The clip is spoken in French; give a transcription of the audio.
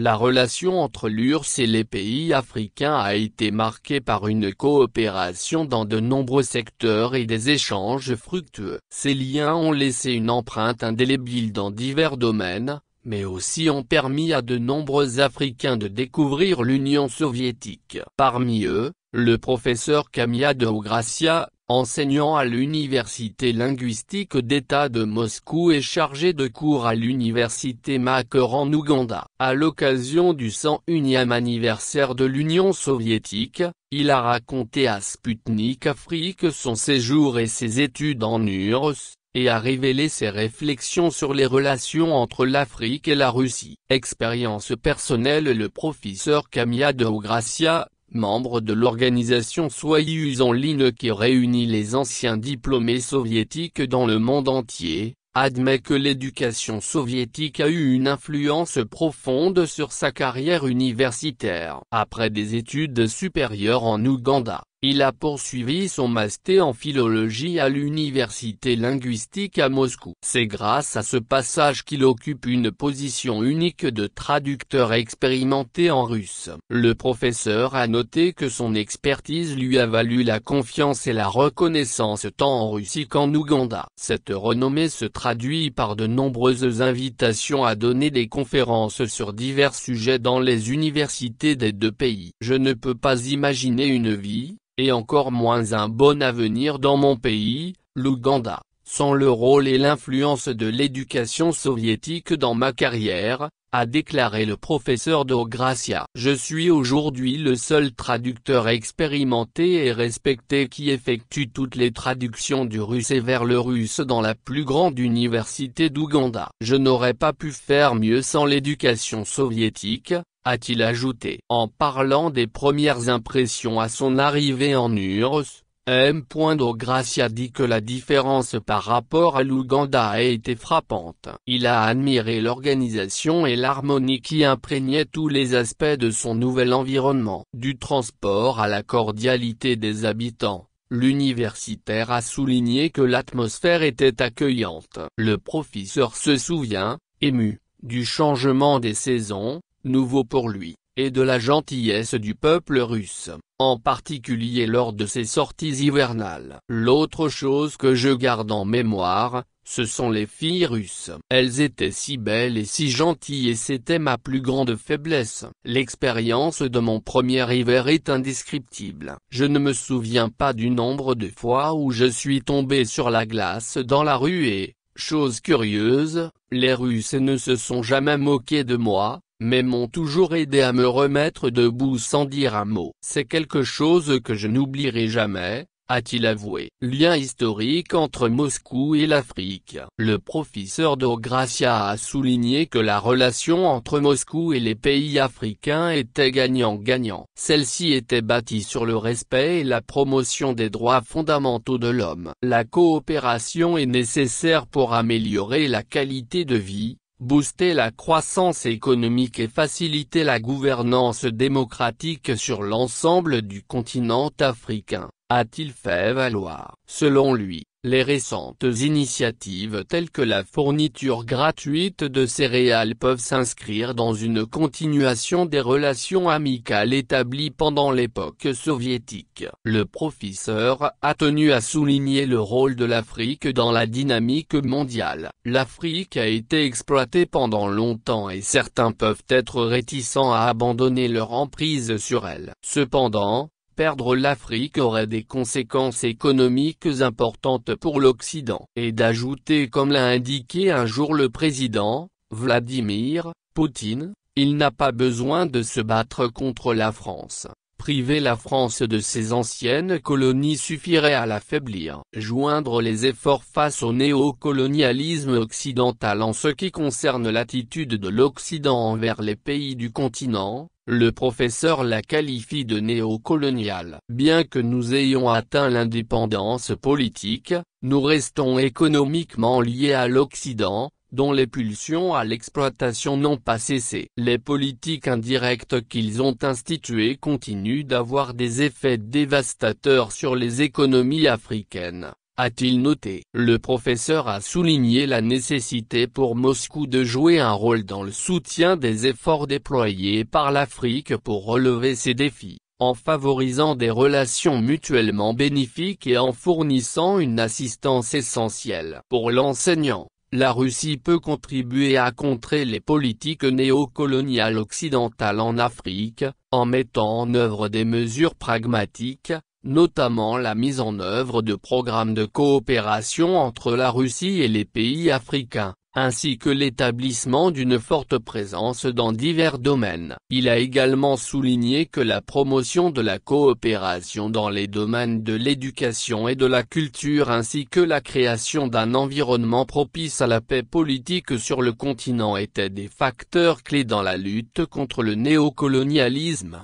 La relation entre l'URSS et les pays africains a été marquée par une coopération dans de nombreux secteurs et des échanges fructueux. Ces liens ont laissé une empreinte indélébile dans divers domaines, mais aussi ont permis à de nombreux Africains de découvrir l'Union soviétique. Parmi eux, le professeur Kamia de enseignant à l'université linguistique d'État de Moscou et chargé de cours à l'université Makor en Ouganda. À l'occasion du 101e anniversaire de l'Union soviétique, il a raconté à Sputnik Afrique son séjour et ses études en URSS, et a révélé ses réflexions sur les relations entre l'Afrique et la Russie. Expérience personnelle Le professeur Kamia de Ogracia membre de l'organisation Soyuz en ligne qui réunit les anciens diplômés soviétiques dans le monde entier, admet que l'éducation soviétique a eu une influence profonde sur sa carrière universitaire. Après des études supérieures en Ouganda, il a poursuivi son master en philologie à l'université linguistique à Moscou. C'est grâce à ce passage qu'il occupe une position unique de traducteur expérimenté en russe. Le professeur a noté que son expertise lui a valu la confiance et la reconnaissance tant en Russie qu'en Ouganda. Cette renommée se traduit par de nombreuses invitations à donner des conférences sur divers sujets dans les universités des deux pays. Je ne peux pas imaginer une vie, et encore moins un bon avenir dans mon pays, l'Ouganda, sans le rôle et l'influence de l'éducation soviétique dans ma carrière, a déclaré le professeur Gracia. Je suis aujourd'hui le seul traducteur expérimenté et respecté qui effectue toutes les traductions du russe et vers le russe dans la plus grande université d'Ouganda. Je n'aurais pas pu faire mieux sans l'éducation soviétique, a-t-il ajouté en parlant des premières impressions à son arrivée en URSS. M. Gracia dit que la différence par rapport à l'Ouganda a été frappante. Il a admiré l'organisation et l'harmonie qui imprégnait tous les aspects de son nouvel environnement. Du transport à la cordialité des habitants, l'universitaire a souligné que l'atmosphère était accueillante. Le professeur se souvient, ému, du changement des saisons, nouveau pour lui, et de la gentillesse du peuple russe, en particulier lors de ses sorties hivernales. L'autre chose que je garde en mémoire, ce sont les filles russes. Elles étaient si belles et si gentilles et c'était ma plus grande faiblesse. L'expérience de mon premier hiver est indescriptible. Je ne me souviens pas du nombre de fois où je suis tombé sur la glace dans la rue et, chose curieuse, les Russes ne se sont jamais moqués de moi, mais m'ont toujours aidé à me remettre debout sans dire un mot. C'est quelque chose que je n'oublierai jamais, a-t-il avoué. Lien historique entre Moscou et l'Afrique. Le professeur Gracia a souligné que la relation entre Moscou et les pays africains était gagnant-gagnant. Celle-ci était bâtie sur le respect et la promotion des droits fondamentaux de l'homme. La coopération est nécessaire pour améliorer la qualité de vie, booster la croissance économique et faciliter la gouvernance démocratique sur l'ensemble du continent africain, a-t-il fait valoir. Selon lui, les récentes initiatives telles que la fourniture gratuite de céréales peuvent s'inscrire dans une continuation des relations amicales établies pendant l'époque soviétique. Le professeur a tenu à souligner le rôle de l'Afrique dans la dynamique mondiale. L'Afrique a été exploitée pendant longtemps et certains peuvent être réticents à abandonner leur emprise sur elle. Cependant, perdre l'Afrique aurait des conséquences économiques importantes pour l'Occident. Et d'ajouter comme l'a indiqué un jour le président, Vladimir, Poutine, il n'a pas besoin de se battre contre la France. Priver la France de ses anciennes colonies suffirait à l'affaiblir. Joindre les efforts face au néocolonialisme occidental en ce qui concerne l'attitude de l'Occident envers les pays du continent, le professeur la qualifie de néocoloniale. Bien que nous ayons atteint l'indépendance politique, nous restons économiquement liés à l'Occident, dont les pulsions à l'exploitation n'ont pas cessé. Les politiques indirectes qu'ils ont instituées continuent d'avoir des effets dévastateurs sur les économies africaines a-t-il noté. Le professeur a souligné la nécessité pour Moscou de jouer un rôle dans le soutien des efforts déployés par l'Afrique pour relever ces défis, en favorisant des relations mutuellement bénéfiques et en fournissant une assistance essentielle. Pour l'enseignant, la Russie peut contribuer à contrer les politiques néocoloniales occidentales en Afrique, en mettant en œuvre des mesures pragmatiques, notamment la mise en œuvre de programmes de coopération entre la Russie et les pays africains, ainsi que l'établissement d'une forte présence dans divers domaines. Il a également souligné que la promotion de la coopération dans les domaines de l'éducation et de la culture ainsi que la création d'un environnement propice à la paix politique sur le continent étaient des facteurs clés dans la lutte contre le néocolonialisme.